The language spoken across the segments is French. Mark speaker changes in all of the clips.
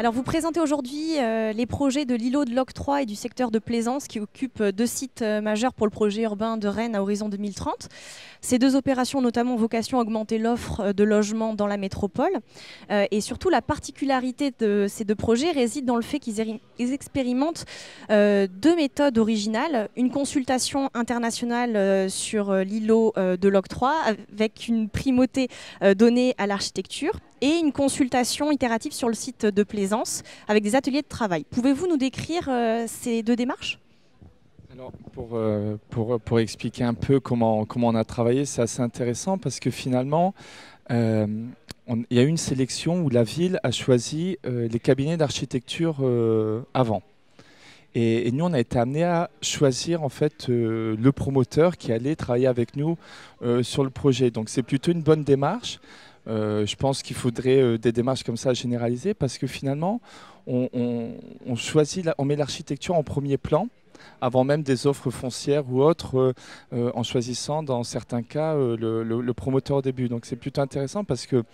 Speaker 1: Alors vous présentez aujourd'hui euh, les projets de l'îlot de 3 et du secteur de Plaisance qui occupent euh, deux sites euh, majeurs pour le projet urbain de Rennes à horizon 2030. Ces deux opérations ont notamment vocation à augmenter l'offre de logements dans la métropole. et surtout la particularité de ces deux projets réside dans le fait qu'ils expérimentent deux méthodes originales. Une consultation internationale sur l'îlot de 3 avec une primauté donnée à l'architecture et une consultation itérative sur le site de Plaisance avec des ateliers de travail. Pouvez-vous nous décrire euh, ces deux démarches
Speaker 2: alors euh, pour, expliquer un peu comment, comment on a travaillé, c'est assez intéressant parce que finalement, euh, il y a eu une sélection où la ville a choisi les cabinets d'architecture avant. Et, nous, on a été amené à choisir en fait le promoteur qui allait travailler avec nous sur le projet. Donc c'est plutôt une bonne démarche euh, je pense qu'il faudrait euh, des démarches comme ça généralisées parce que finalement, on, choisit, on met l'architecture en premier plan avant même des offres foncières ou autres, euh, en choisissant dans certains cas le, le, promoteur au début. Donc c'est plutôt intéressant parce que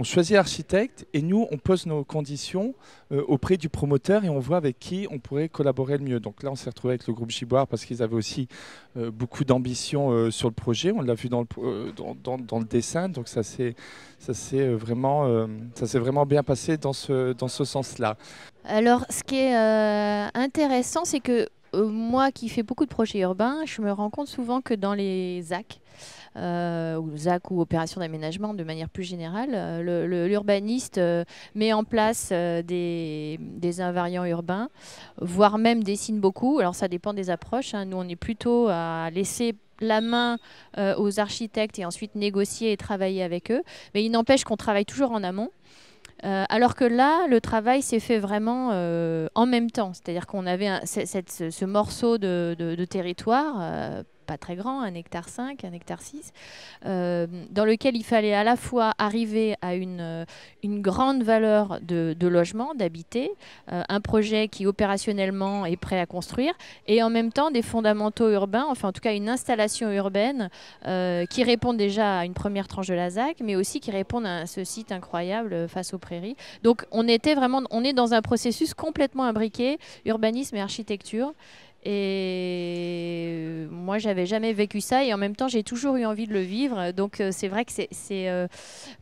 Speaker 2: on choisit l'architecte et nous, on pose nos conditions euh, auprès du promoteur et on voit avec qui on pourrait collaborer le mieux. Donc là, on s'est retrouvé avec le groupe Giboire parce qu'ils avaient aussi euh, beaucoup d'ambition euh, sur le projet. On l'a vu dans le, dessin, donc ça s'est vraiment, vraiment bien passé dans ce, dans ce sens-là.
Speaker 1: Alors, ce qui est intéressant, c'est que moi qui fais beaucoup de projets urbains, je me rends compte souvent que dans les ZAC, euh, ou ZAC ou opération d'aménagement de manière plus générale, euh, l'urbaniste euh, met en place des, invariants urbains, voire même dessine beaucoup. Alors ça dépend des approches. Hein. Nous, on est plutôt à laisser la main aux architectes et ensuite négocier et travailler avec eux. Mais il n'empêche qu'on travaille toujours en amont. alors que là, le travail s'est fait vraiment en même temps. C'est-à-dire qu'on avait ce morceau de territoire pas très grand, un hectare 5, un hectare 6, euh, dans lequel il fallait à la fois arriver à une, euh, grande valeur de, logement, d'habiter, euh, un projet qui opérationnellement est prêt à construire, et en même temps des fondamentaux urbains, enfin en tout cas une installation urbaine qui répond déjà à une première tranche de la ZAC, mais aussi qui répond à ce site incroyable face aux prairies. Donc on était vraiment, on est dans un processus complètement imbriqué, urbanisme et architecture. Et moi, j'avais jamais vécu ça et en même temps, j'ai toujours eu envie de le vivre. Donc, euh, c'est vrai que c'est. Euh,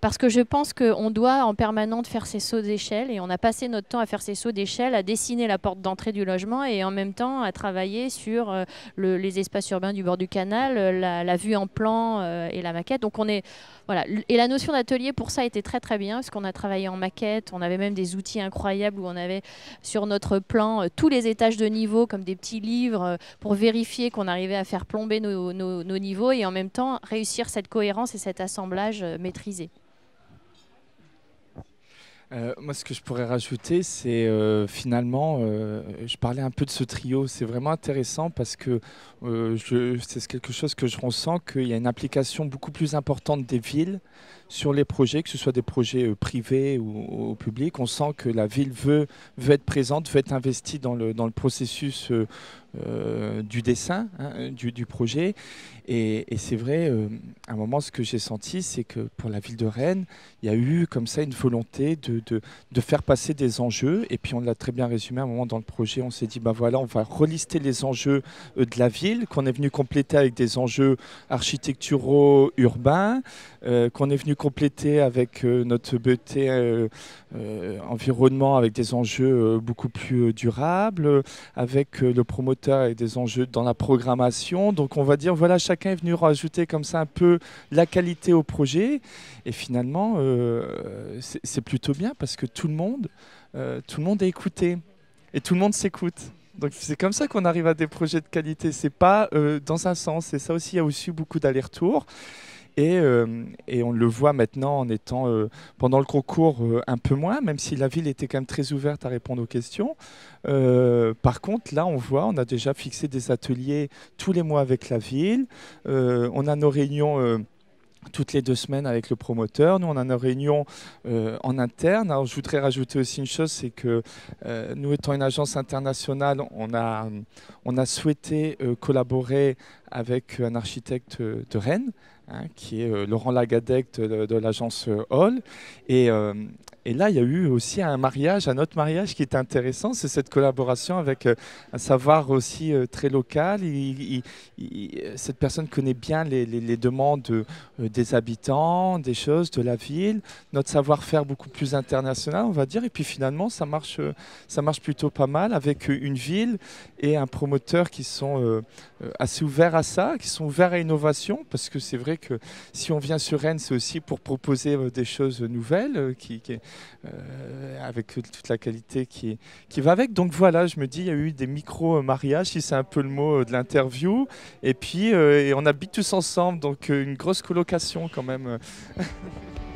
Speaker 1: parce que je pense qu'on doit en permanence faire ces sauts d'échelle et on a passé notre temps à faire ces sauts d'échelle, à dessiner la porte d'entrée du logement et en même temps à travailler sur euh, les espaces urbains du bord du canal, la, vue en plan et la maquette. Donc, on est. Voilà. Et la notion d'atelier pour ça était très très bien parce qu'on a travaillé en maquette, on avait même des outils incroyables où on avait sur notre plan tous les étages de niveau comme des petits livres euh, pour vérifier qu'on arrivait à faire plomber nos, nos niveaux et en même temps réussir cette cohérence et cet assemblage euh, maîtrisé.
Speaker 2: Euh, moi, ce que je pourrais rajouter, c'est euh, finalement, euh, je parlais un peu de ce trio. C'est vraiment intéressant parce que c'est quelque chose que je ressens qu'il y a une implication beaucoup plus importante des villes sur les projets, que ce soit des projets privés ou, publics. On sent que la ville veut, être présente, veut être investie dans le processus euh, du dessin, hein, du, projet. Et, c'est vrai, euh, à un moment, ce que j'ai senti, c'est que pour la ville de Rennes, il y a eu comme ça une volonté de, de, faire passer des enjeux. Et puis on l'a très bien résumé à un moment dans le projet, on s'est dit, ben voilà, on va relister les enjeux euh, de la ville, qu'on est venu compléter avec des enjeux architecturaux, urbains, qu'on est venu compléter avec notre beauté environnement, avec des enjeux beaucoup plus durables, avec le promoteur et des enjeux dans la programmation. Donc on va dire, voilà, chacun est venu rajouter comme ça un peu la qualité au projet. Et finalement, euh, c'est plutôt bien parce que tout le monde, euh, tout le monde est écouté et tout le monde s'écoute. Donc c'est comme ça qu'on arrive à des projets de qualité. C'est pas euh, dans un sens. Et ça aussi, il y a aussi beaucoup d'allers-retours. Euh, et, on le voit maintenant en étant euh, pendant le concours euh, un peu moins, même si la ville était quand même très ouverte à répondre aux questions. par contre, là, on voit, on a déjà fixé des ateliers tous les mois avec la ville. on a nos réunions toutes les deux semaines avec le promoteur. Nous, on a nos réunions euh, en interne. je voudrais rajouter aussi une chose, c'est que euh, nous, étant une agence internationale, on a, on a souhaité euh, collaborer avec un architecte de Rennes, hein, qui est Laurent Lagadec de, de l'agence Hall. Et, et là, il y a eu aussi un mariage, un autre mariage qui est intéressant, c'est cette collaboration avec euh, un savoir aussi euh, très local. Euh, cette personne connaît bien les, demandes des habitants, des choses, de la ville, notre savoir-faire beaucoup plus international, on va dire. Et puis finalement, ça marche, ça marche plutôt pas mal avec une ville et un promoteur qui sont assez ouverts à ça, qui sont ouverts à l'innovation, parce que c'est vrai que si on vient sur Rennes, c'est aussi pour proposer des choses nouvelles qui, qui euh, avec toute la qualité qui, qui va avec. Donc voilà, je me dis, il y a eu des micro-mariages, si c'est un peu le mot euh, de l'interview. Et puis, euh, et on habite tous ensemble, donc une grosse colocation quand même.